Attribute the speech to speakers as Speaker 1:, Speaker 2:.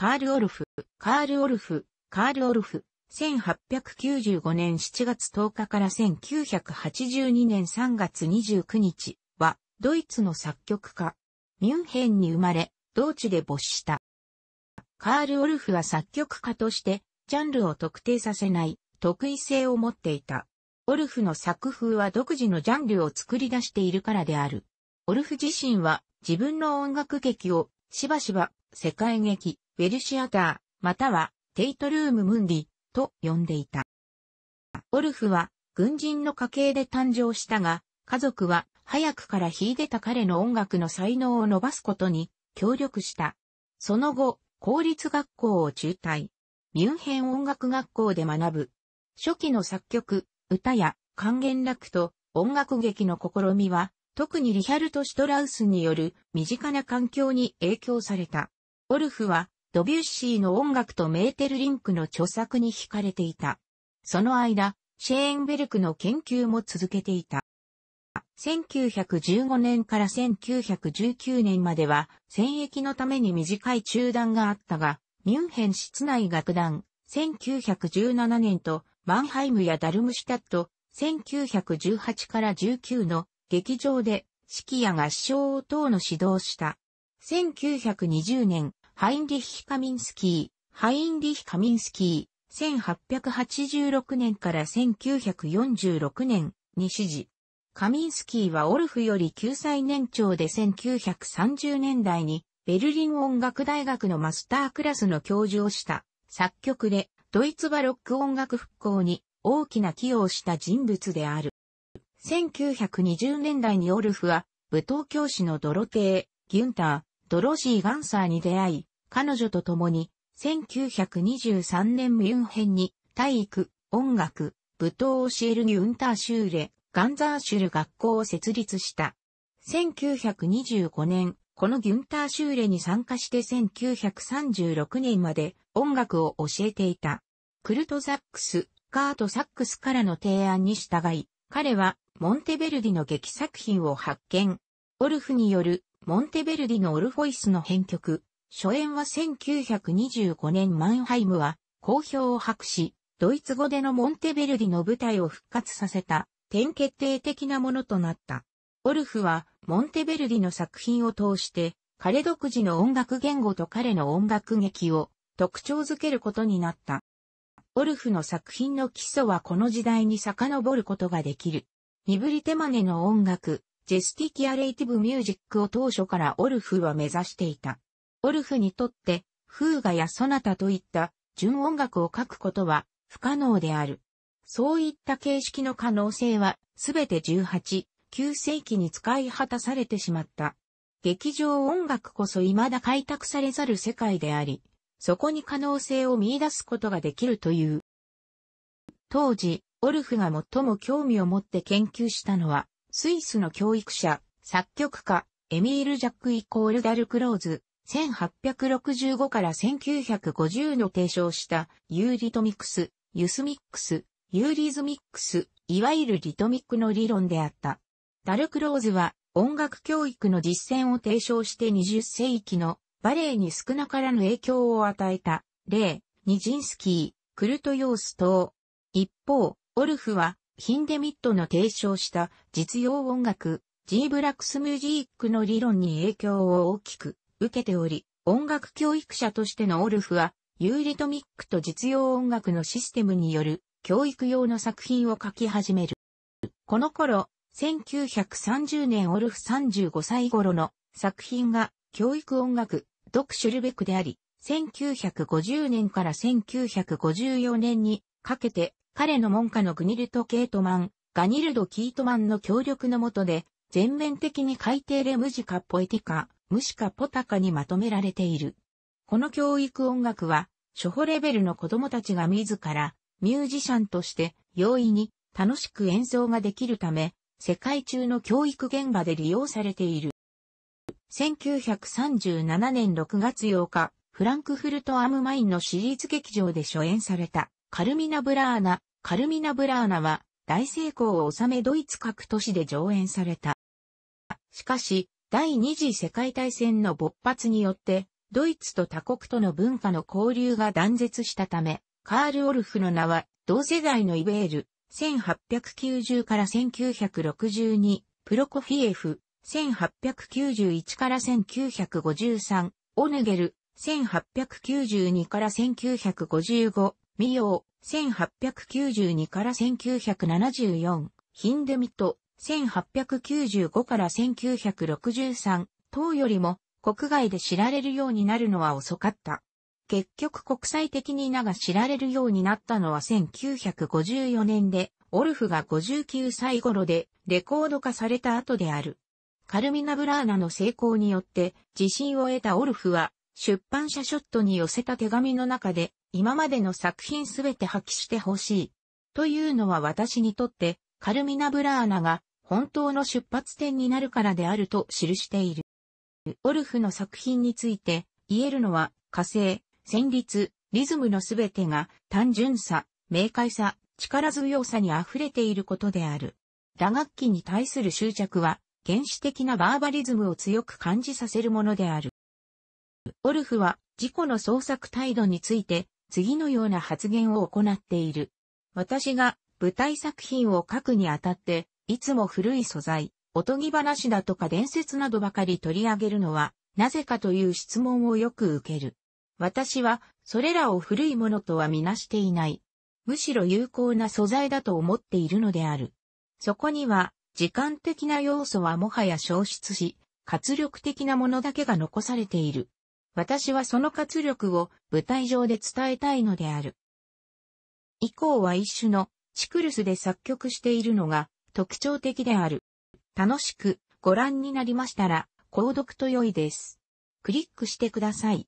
Speaker 1: カール・オルフ、カール・オルフ、カール・オルフ、1895年7月10日から1982年3月29日は、ドイツの作曲家。ミュンヘンに生まれ、同地で没した。カール・オルフは作曲家として、ジャンルを特定させない、特異性を持っていた。オルフの作風は独自のジャンルを作り出しているからである。オルフ自身は自分の音楽劇をしばしば世界劇、ウェルシアター、またはテイトルームムンディと呼んでいた。オルフは軍人の家系で誕生したが、家族は早くから秀でた彼の音楽の才能を伸ばすことに協力した。その後、公立学校を中退。ミュンヘン音楽学校で学ぶ。初期の作曲、歌や還元楽と音楽劇の試みは、特にリヒャルト・シュトラウスによる身近な環境に影響された。オルフはドビュッシーの音楽とメーテルリンクの著作に惹かれていた。その間、シェーンベルクの研究も続けていた。1915年から1919年までは、戦役のために短い中断があったが、ミュンヘン室内楽団、1917年と、マンハイムやダルムシュタット、1918から19の劇場で、指揮や合唱等の指導した。1920年、ハインリヒ・カミンスキー、ハインリヒ・カミンスキー、1886年から1946年に支持。カミンスキーはオルフより9歳年長で1930年代にベルリン音楽大学のマスタークラスの教授をした作曲でドイツバロック音楽復興に大きな寄与をした人物である。1920年代にオルフは舞踏教師のドロテー、ギュンター、ドロシー・ガンサーに出会い、彼女と共に、1923年ミュンヘンに、体育、音楽、舞踏を教えるギュンターシューレ、ガンザーシュル学校を設立した。1925年、このギュンターシューレに参加して1936年まで音楽を教えていた。クルトザックス、カートサックスからの提案に従い、彼はモンテベルディの劇作品を発見。オルフによるモンテベルディのオルフォイスの編曲、初演は1925年マンハイムは好評を博し、ドイツ語でのモンテベルディの舞台を復活させた点決定的なものとなった。オルフはモンテベルディの作品を通して彼独自の音楽言語と彼の音楽劇を特徴づけることになった。オルフの作品の基礎はこの時代に遡ることができる。身振り手真似の音楽、ジェスティキアレイティブミュージックを当初からオルフは目指していた。オルフにとって、フーガやソナタといった純音楽を書くことは不可能である。そういった形式の可能性は、すべて18、9世紀に使い果たされてしまった。劇場音楽こそ未だ開拓されざる世界であり、そこに可能性を見出すことができるという。当時、オルフが最も興味を持って研究したのは、スイスの教育者、作曲家、エミール・ジャック・イコール・ダルクローズ、1865から1950の提唱したユーリトミクス、ユスミックス、ユーリズミックス、いわゆるリトミックの理論であった。ダルクローズは音楽教育の実践を提唱して20世紀のバレエに少なからぬ影響を与えた、例、ニジンスキー、クルトヨース等。一方、オルフはヒンデミットの提唱した実用音楽、ジーブラックスミュージックの理論に影響を大きく受けており、音楽教育者としてのオルフは、ユーリトミックと実用音楽のシステムによる教育用の作品を書き始める。この頃、1930年オルフ35歳頃の作品が教育音楽、ドク・シュルベクであり、1950年から1954年にかけて彼の門下のグニルト・ケイトマン、ガニルド・キートマンの協力のもとで全面的に改定レムジカ・ポエティカ、ムシかポタカにまとめられている。この教育音楽は、初歩レベルの子供たちが自ら、ミュージシャンとして容易に楽しく演奏ができるため、世界中の教育現場で利用されている。1937年6月8日、フランクフルト・アム・マインのシリーズ劇場で初演された、カルミナ・ブラーナ。カルミナ・ブラーナは、大成功を収めドイツ各都市で上演された。しかし、第二次世界大戦の勃発によって、ドイツと他国との文化の交流が断絶したため、カール・オルフの名は、同世代のイベール、1890から1962、プロコフィエフ、1891から1953、オヌゲル、1892から1955、ミヨー、1892から1974、ヒンデミト、1895から1963、等よりも国外で知られるようになるのは遅かった。結局国際的に名が知られるようになったのは1954年で、オルフが59歳頃でレコード化された後である。カルミナ・ブラーナの成功によって自信を得たオルフは出版社ショットに寄せた手紙の中で今までの作品すべて破棄してほしい。というのは私にとってカルミナ・ブラーナが本当の出発点になるからであると記している。オルフの作品について言えるのは、火星、旋律、リズムのすべてが単純さ、明快さ、力強さに溢れていることである。打楽器に対する執着は、原始的なバーバリズムを強く感じさせるものである。オルフは、自己の創作態度について、次のような発言を行っている。私が舞台作品を書くにあたって、いつも古い素材、おとぎ話だとか伝説などばかり取り上げるのは、なぜかという質問をよく受ける。私は、それらを古いものとはみなしていない。むしろ有効な素材だと思っているのである。そこには、時間的な要素はもはや消失し、活力的なものだけが残されている。私はその活力を舞台上で伝えたいのである。以降は一種のシクルスで作曲しているのが特徴的である。楽しくご覧になりましたら、購読と良いです。クリックしてください。